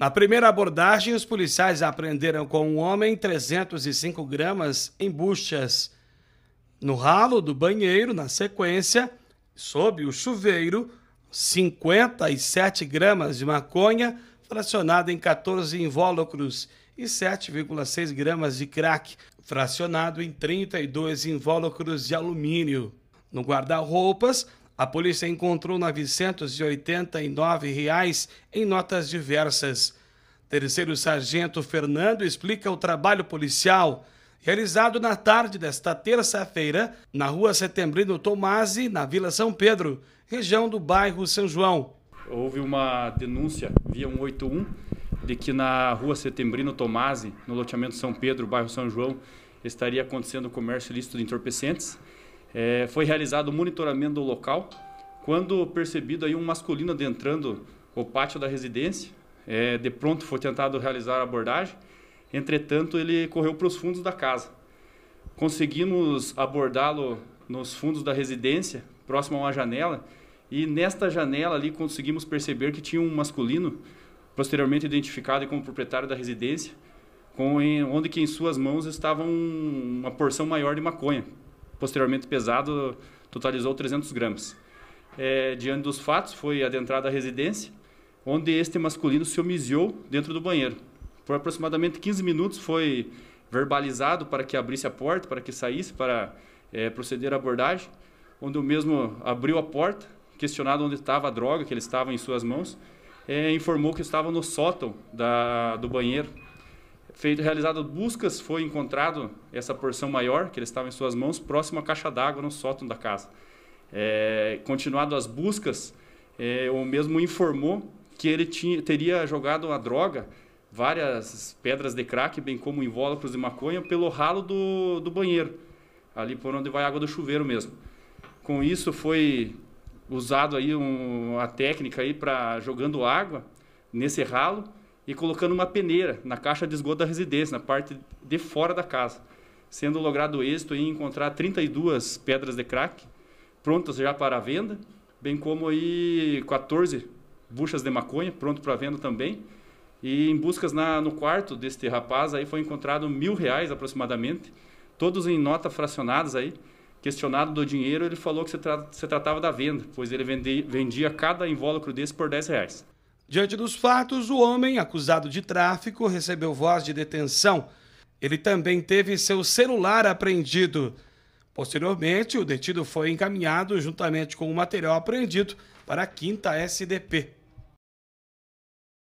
Na primeira abordagem, os policiais apreenderam com um homem 305 gramas em buchas no ralo do banheiro, na sequência, sob o chuveiro, 57 gramas de maconha fracionada em 14 invólucros e 7,6 gramas de crack fracionado em 32 invólucros de alumínio. No guarda-roupas, a polícia encontrou R$ 989 reais em notas diversas. Terceiro Sargento Fernando explica o trabalho policial realizado na tarde desta terça-feira na Rua Setembrino Tomasi, na Vila São Pedro, região do bairro São João. Houve uma denúncia via 181 de que na Rua Setembrino Tomasi, no loteamento São Pedro, bairro São João, estaria acontecendo o comércio ilícito de entorpecentes é, foi realizado o monitoramento do local, quando percebido aí um masculino adentrando o pátio da residência. É, de pronto foi tentado realizar a abordagem, entretanto ele correu para os fundos da casa. Conseguimos abordá-lo nos fundos da residência, próximo a uma janela, e nesta janela ali conseguimos perceber que tinha um masculino, posteriormente identificado como proprietário da residência, com, onde que em suas mãos estava um, uma porção maior de maconha posteriormente pesado, totalizou 300 gramas. É, diante dos fatos, foi adentrada a residência, onde este masculino se homiziou dentro do banheiro. Por aproximadamente 15 minutos foi verbalizado para que abrisse a porta, para que saísse, para é, proceder à abordagem, onde o mesmo abriu a porta, questionado onde estava a droga que ele estava em suas mãos, é, informou que estava no sótão da, do banheiro. Feito, realizado buscas, foi encontrado essa porção maior, que ele estava em suas mãos, próximo à caixa d'água no sótão da casa. É, continuado as buscas, é, o mesmo informou que ele tinha, teria jogado a droga, várias pedras de crack, bem como invólucros de maconha, pelo ralo do, do banheiro, ali por onde vai a água do chuveiro mesmo. Com isso foi usado aí um, a técnica aí para jogando água nesse ralo e colocando uma peneira na caixa de esgoto da residência, na parte de fora da casa, sendo logrado êxito em encontrar 32 pedras de crack prontas já para venda, bem como aí 14 buchas de maconha pronto para venda também. E em buscas na, no quarto deste rapaz aí foi encontrado mil reais aproximadamente, todos em nota fracionadas aí. Questionado do dinheiro, ele falou que se, tra se tratava da venda, pois ele vendia cada invólucro desse por 10 reais. Diante dos fatos, o homem, acusado de tráfico, recebeu voz de detenção. Ele também teve seu celular apreendido. Posteriormente, o detido foi encaminhado, juntamente com o material apreendido, para a 5 SDP.